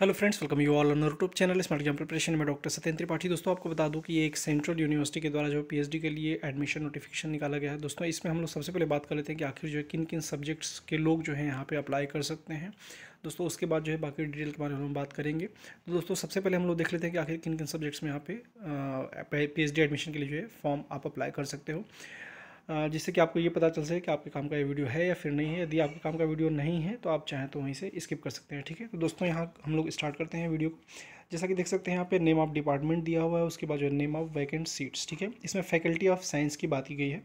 hello friends welcome you all on YouTube channel smart exam preparation में doctor Satyan Tripathi दोस्तों आपको बता दूं कि ये एक सेंट्रल यूनिवर्सिटी के द्वारा जो पीएचडी के लिए एडमिशन नोटिफिकेशन निकाला गया है दोस्तों इसमें हम लोग सबसे पहले बात कर लेते हैं कि आखिर जो है किन किन सब्जेक्ट्स के लोग जो है यहाँ पे अप्लाई कर सकते हैं दोस्तों उसके बाद जो है बाकी डिटेल के बारे में हम बात करेंगे तो दोस्तों सबसे पहले हम लोग देख लेते हैं कि आखिर किन किन सब्जेक्ट्स में यहाँ पे पी एडमिशन के लिए जो है फॉर्म आप अप्लाई कर सकते हो जिससे कि आपको ये पता चल सके कि आपके काम का ये वीडियो है या फिर नहीं है यदि आपके काम का वीडियो नहीं है तो आप चाहें तो वहीं से स्किप कर सकते हैं ठीक है तो दोस्तों यहाँ हम लोग स्टार्ट करते हैं वीडियो को जैसा कि देख सकते हैं यहाँ पे नेम ऑफ डिपार्टमेंट दिया हुआ है उसके बाद जो है नेम ऑफ वैकेंट सीट्स ठीक है इसमें फैकल्टी ऑफ साइंस की बात की गई है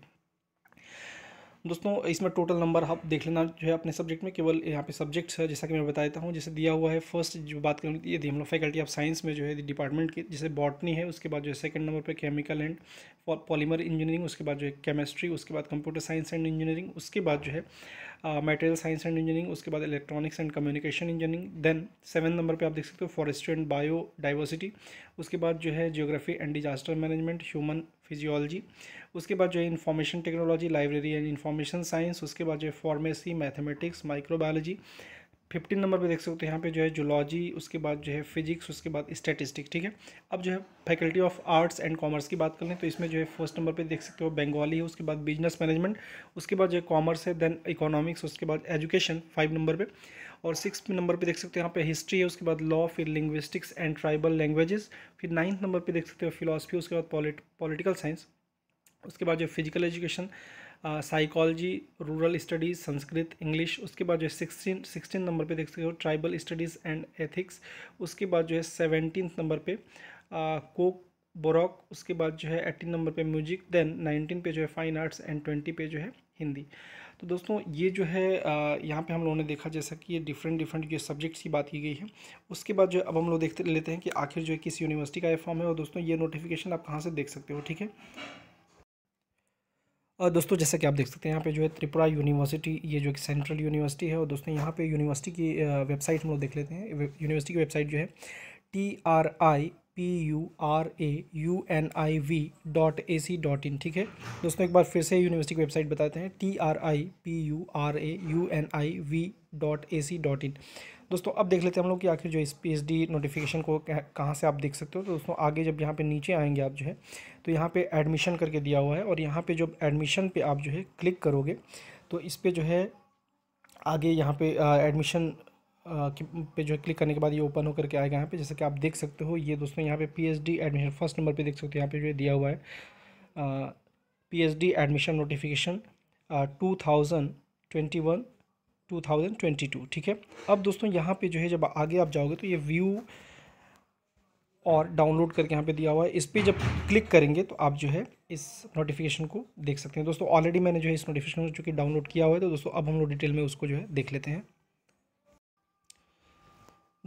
दोस्तों इसमें टोटल नंबर आप देख लेना जो है अपने सब्जेक्ट में केवल यहाँ पे सब्जेक्ट्स है जैसा कि मैं बता हूँ जैसे दिया हुआ है फर्स्ट जो बात करें तो यदि हम लोग फैकल्टी ऑफ साइंस में जो है डिपार्टमेंट की जैसे बॉटनी है उसके बाद जो है सेकंड नंबर पर केमिकल एंड पॉलीमर इंजीनियरिंग उसके बाद जो है केमिस्ट्री उसके बाद कंप्यूटर साइंस एंड इंजीनियरिंग उसके बाद जो है मटेरियल साइंस एंड इंजीनियरिंग उसके बाद electronics and communication engineering then seven number पे आप देख सकते हो फॉरेस्ट्री एंड बायो डाइवर्सिटी उसके बाद जो है geography and disaster management human physiology उसके बाद जो है information technology library and information science उसके बाद जो है pharmacy mathematics microbiology fifteen number पे देख सकते हो तो यहाँ पे जो है जोलॉजी उसके बाद जो है फिजिक्स उसके बाद स्टैटिस्टिक ठीक है अब जो है faculty of arts and commerce की बात कर लें तो इसमें जो है फर्स्ट नंबर पे देख सकते हो बंगाली है उसके बाद बिजनेस मैनेजमेंट उसके बाद जो है कॉमर्स है देन इकोनॉमिक्स उसके बाद एजुकेशन फाइव नंबर पर और सिक्स नंबर पर देख सकते हो यहाँ पे हिस्ट्री है उसके बाद लॉ फिर लिंग्विस्टिक्स एंड ट्राइबल लैंग्वेजेस फिर नाइन्थ नंबर पर देख सकते हो फिलासफी उसके बाद पॉलिटिकल साइंस उसके बाद जो physical education psychology rural studies Sanskrit English उसके बाद जो है सिक्सटीन सिक्सटीन नंबर पे देख सकते हो ट्राइबल स्टडीज़ एंड एथिक्स उसके बाद जो है सेवनटीन नंबर पे कोक बोरॉक उसके बाद जो है एटीन नंबर पे म्यूजिक देन नाइनटीन पे जो है फाइन आर्ट्स एंड ट्वेंटी पे जो है हिंदी तो दोस्तों ये जो है यहाँ पे हम लोगों ने देखा जैसा कि ये डिफरेंट डिफरेंट जो सब्जेक्ट्स की बात की गई है उसके बाद जो है अब हम लोग देखते लेते हैं कि आखिर जो है किस यूनिवर्सिटी का ये फॉर्म है और दोस्तों ये नोटिफिकेशन आप कहाँ से देख सकते हो ठीक है दोस्तों जैसा कि आप देख सकते हैं यहाँ पे जो है त्रिपुरा यूनिवर्सिटी ये जो कि सेंट्रल यूनिवर्सिटी है और दोस्तों यहाँ पे यूनिवर्सिटी की वेबसाइट हम लोग देख लेते हैं यूनिवर्सिटी की वेबसाइट जो है T R I P U R A U N I V dot A C dot in ठीक है दोस्तों एक बार फिर से यूनिवर्सिटी की वेबसाइट बताते हैं T R I P U R A U N I V dot A C dot in दोस्तों अब देख लेते हैं हम लोग कि आखिर जो इस पी नोटिफिकेशन को कहाँ से आप देख सकते हो तो दोस्तों आगे जब यहाँ पर नीचे आएंगे आप जो है तो यहाँ पर एडमिशन करके दिया हुआ है और यहाँ पर जब एडमिशन पर आप जो है क्लिक करोगे तो इस पर जो है आगे यहाँ पे एडमिशन पे जो है क्लिक करने के बाद ये ओपन होकर के आएगा यहाँ पर जैसे कि आप देख सकते हो ये दोस्तों यहाँ पर पी एडमिशन फर्स्ट नंबर पर देख सकते हो यहाँ पर जो दिया हुआ है P admission notification two thousand twenty one 2022 ठीक है अब दोस्तों यहाँ पे जो है जब आगे आप जाओगे तो ये व्यू और डाउनलोड करके यहाँ पे दिया हुआ है इस पर जब क्लिक करेंगे तो आप जो है इस नोटिफिकेशन को देख सकते हैं दोस्तों ऑलरेडी मैंने जो है इस नोटिफिकेशन को चूँकि डाउनलोड किया हुआ है तो दोस्तों अब हम लोग डिटेल में उसको जो है देख लेते हैं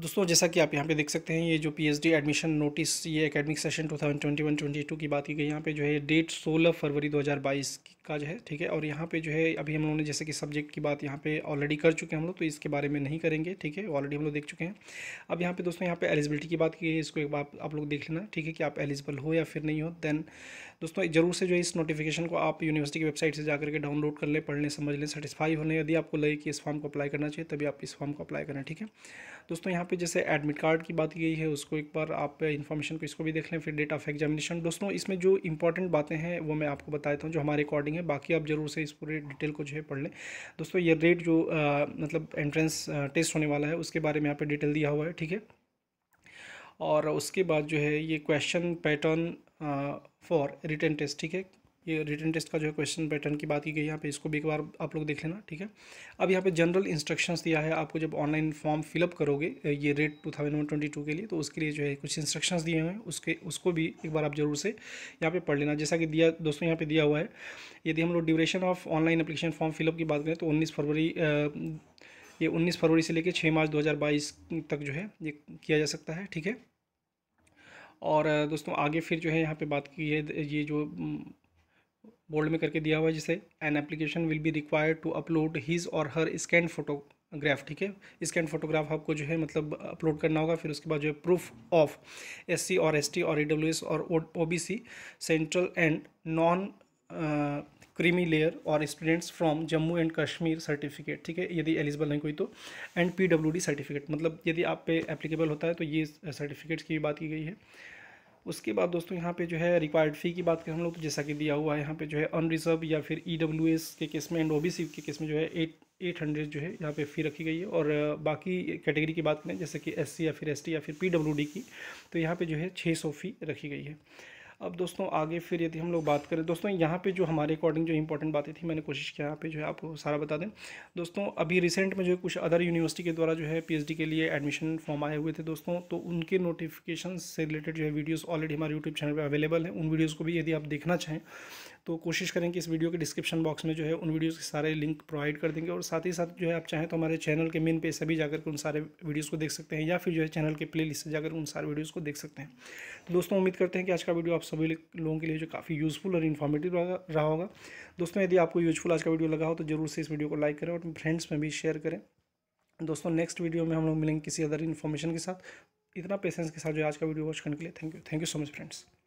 दोस्तों जैसा कि आप यहाँ पे देख सकते हैं ये जो पीएचडी एडमिशन नोटिस ये एकेडमिक सेशन 2021-22 की बात की गई यहाँ पे जो है डेट 16 फरवरी 2022 का जो है ठीक है और यहाँ पे जो है अभी हम लोगों ने जैसे कि सब्जेक्ट की बात यहाँ पे ऑलरेडी कर चुके हैं हम लोग तो इसके बारे में नहीं करेंगे ठीक है ऑलरेडी हम लोग देख चुके हैं अब यहाँ पे दोस्तों यहाँ पे एलिजिबिलिटी की बात की गई है इसको एक बार आप लोग देख लेना ठीक है कि आप एलिजिबल हो या फिर नहीं हो देन दोस्तों जरूर से जो है इस नोटिफिकेशन को आप यूनिवर्सिटी की वेबसाइट से जाकर के डाउनलोड कर लें पढ़ लें समझ लें सेटिस्फाई होने यदि आपको लगे कि इस फॉर्म को अप्लाई करना चाहिए तभी आप इस फॉर्म को अप्लाई करें ठीक है दोस्तों यहाँ पे जैसे एडमिट कार्ड की बात की गई है उसको एक बार आप इन्फॉर्मेशन को इसको भी देख लें फिर डेट ऑफ एग्जामिनेशन दोस्तों इसमें जो इंपॉर्टेंट बातें हैं वो मैं आपको बता देता हूँ जो हमारे अकॉर्डिंग है बाकी आप जरूर से इस पूरे डिटेल को जो है पढ़ लें दोस्तों ये रेट जो आ, मतलब एंट्रेंस टेस्ट होने वाला है उसके बारे में यहाँ पर डिटेल दिया हुआ है ठीक है और उसके बाद जो है ये question pattern for written test ठीक है ये रिटर्न टेस्ट का जो है क्वेश्चन पैटर्न की बात की गई यहाँ पे इसको भी एक बार आप लोग देख लेना ठीक है अब यहाँ पे जनरल इंस्ट्रक्शंस दिया है आपको जब ऑनलाइन फॉर्म फिलअप करोगे uh, ये rate two thousand one twenty two के लिए तो उसके लिए जो है कुछ इंस्ट्रक्शंस दिए हुए हैं उसके उसको भी एक बार आप जरूर से यहाँ पर पढ़ लेना जैसा कि दिया दोस्तों यहाँ पर दिया हुआ है यदि हम लोग duration of online application form fill up की बात करें तो उन्नीस फरवरी uh, ये 19 फरवरी से लेकर 6 मार्च 2022 तक जो है ये किया जा सकता है ठीक है और दोस्तों आगे फिर जो है यहाँ पे बात की है ये जो बोल्ड में करके दिया हुआ है जिसे an application will be required to upload his और हर स्कैन फोटोग्राफ ठीक है स्कैन फोटोग्राफ आपको जो है मतलब अपलोड करना होगा फिर उसके बाद जो है प्रूफ ऑफ एससी और एसटी और ई और OBC central and non creamy layer और students from Jammu and Kashmir certificate ठीक है यदि एलिजिबल नहीं कोई तो and P W D certificate मतलब यदि आप पे एप्लीकेबल होता है तो ये सर्टिफिकेट्स की बात की गई है उसके बाद दोस्तों यहाँ पे जो है रिक्वायर्ड फ़ी की बात करें हम लोग तो जैसा कि दिया हुआ है यहाँ पे जो है अनरिजर्व या फिर ई डब्ल्यू एस के केस में एंड ओ बी सी के केस में जो है एट एट हंड्रेड जो है यहाँ पे फ़ी रखी गई है और बाकी कैटेगरी की बात करें जैसे कि एस सी या फिर एस टी या फिर पी डब्ल्यू डी की तो यहाँ पे जो है छः सौ फ़ी रखी गई है अब दोस्तों आगे फिर यदि हम लोग बात करें दोस्तों यहाँ पे जो हमारे अकॉर्डिंग जो इंपॉर्टेंट बातें थी मैंने कोशिश किया यहाँ पे जो है आपको सारा बता दें दोस्तों अभी रिसेंट में जो है कुछ अदर यूनिवर्सिटी के द्वारा जो है पीएचडी के लिए एडमिशन फॉर्म आए हुए थे दोस्तों तो उनके नोटिफिकेशन से रिलेटेड जो है वीडियोज़ ऑलरेडी हमारे यूट्यूब चैनल पर अवेलेबल हैं उन वीडियोज़ को भी यदि आप देखना चाहें तो कोशिश करें कि इस वीडियो के डिस्क्रिप्शन बॉक्स में जो है उन वीडियोज़ के सारे लिंक प्रोवाइड कर देंगे और साथ ही साथ जो है आप चाहें तो हमारे चैनल के मेन पेज से भी जाकर उन सारे वीडियोज़ को देख सकते हैं या फिर जो है चैनल के प्ले लिस्ट से जाकर उन सारे वीडियोज़ को देख सकते हैं तो दोस्तों उम्मीद करते हैं कि आज का वीडियो आप सभी लोगों के लिए जो काफ़ी यूज़फुल और इन्फॉर्मेटिव रहा होगा दोस्तों यदि आपको यूजफुल आज का वीडियो लगा हो तो जरूर से इस वीडियो को लाइक करें और फ्रेंड्स में भी शेयर करें दोस्तों नेक्स्ट वीडियो में हम लोग मिलेंगे किसी अदर इन्फॉर्मेशन के साथ इतना पेशेंस के साथ जो आज का वीडियो वॉच करने के लिए thank you thank you so much friends